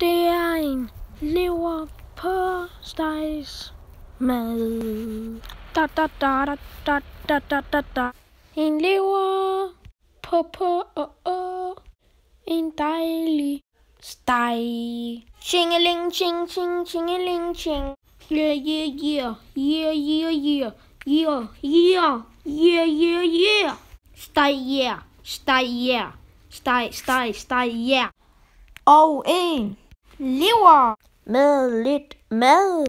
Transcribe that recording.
Det er en lever på stejs mad. Da, da, da, da, da, da, da, da, da. En lever på på og oh, oh. En dejlig steg. Tjingeling, tjing, tjing, tjingeling, tjing. Yeah, yeah, yeah, yeah, yeah, yeah, yeah, yeah, yeah, yeah, yeah. Steg, yeah, steg, yeah, steg, steg, steg, yeah. Og en lever med lidt mad.